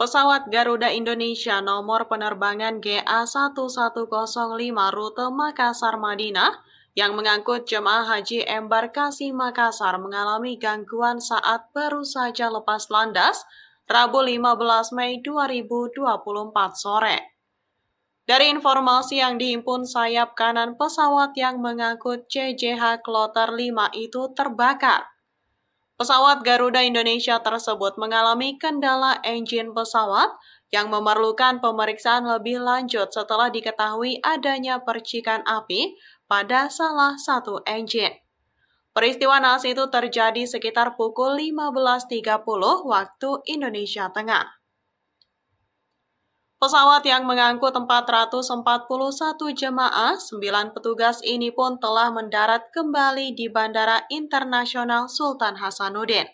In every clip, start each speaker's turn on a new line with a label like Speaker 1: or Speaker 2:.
Speaker 1: Pesawat Garuda Indonesia nomor penerbangan GA1105 rute Makassar Madinah yang mengangkut jemaah haji embarkasi Makassar mengalami gangguan saat baru saja lepas landas Rabu 15 Mei 2024 sore. Dari informasi yang dihimpun sayap kanan pesawat yang mengangkut CJH Kloter 5 itu terbakar. Pesawat Garuda Indonesia tersebut mengalami kendala engine pesawat yang memerlukan pemeriksaan lebih lanjut setelah diketahui adanya percikan api pada salah satu engine. Peristiwa naas itu terjadi sekitar pukul 15.30 waktu Indonesia Tengah. Pesawat yang mengangkut 441 jemaah, 9 petugas ini pun telah mendarat kembali di Bandara Internasional Sultan Hasanuddin.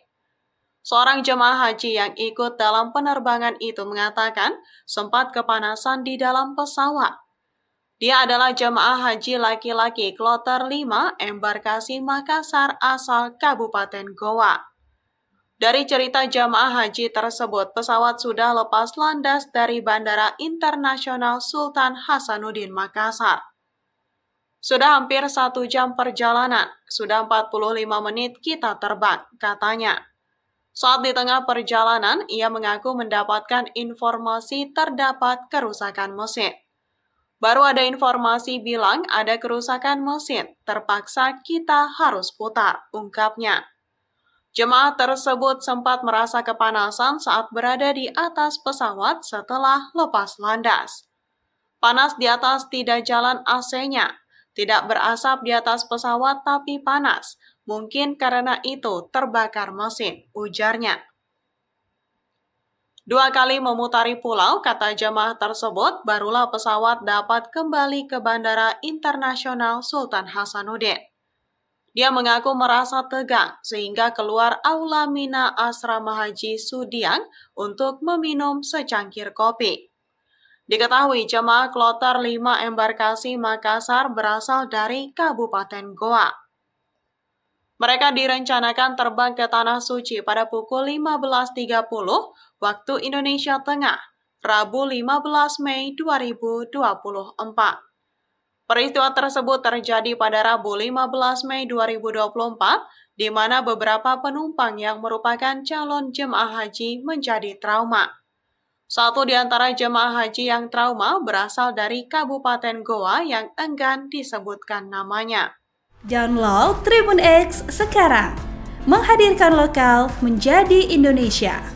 Speaker 1: Seorang jemaah haji yang ikut dalam penerbangan itu mengatakan sempat kepanasan di dalam pesawat. Dia adalah jemaah haji laki-laki kloter 5 embarkasi Makassar asal Kabupaten Goa. Dari cerita jamaah haji tersebut, pesawat sudah lepas landas dari Bandara Internasional Sultan Hasanuddin Makassar. Sudah hampir satu jam perjalanan, sudah 45 menit kita terbang, katanya. Saat di tengah perjalanan, ia mengaku mendapatkan informasi terdapat kerusakan mesin. Baru ada informasi bilang ada kerusakan mesin, terpaksa kita harus putar, ungkapnya. Jemaah tersebut sempat merasa kepanasan saat berada di atas pesawat setelah lepas landas. Panas di atas tidak jalan AC-nya, tidak berasap di atas pesawat tapi panas. Mungkin karena itu terbakar mesin, ujarnya. Dua kali memutari pulau, kata jemaah tersebut, barulah pesawat dapat kembali ke Bandara Internasional Sultan Hasanuddin. Dia mengaku merasa tegang sehingga keluar aula Mina Asrama Haji Sudiang untuk meminum secangkir kopi. Diketahui jemaah kloter 5 embarkasi Makassar berasal dari Kabupaten Goa. Mereka direncanakan terbang ke Tanah Suci pada pukul 15.30 waktu Indonesia Tengah, Rabu 15 Mei 2024. Peristiwa tersebut terjadi pada Rabu 15 Mei 2024, di mana beberapa penumpang yang merupakan calon jemaah haji menjadi trauma. Satu di antara jemaah haji yang trauma berasal dari Kabupaten Goa yang enggan disebutkan namanya. Download Tribun X sekarang, menghadirkan lokal menjadi Indonesia.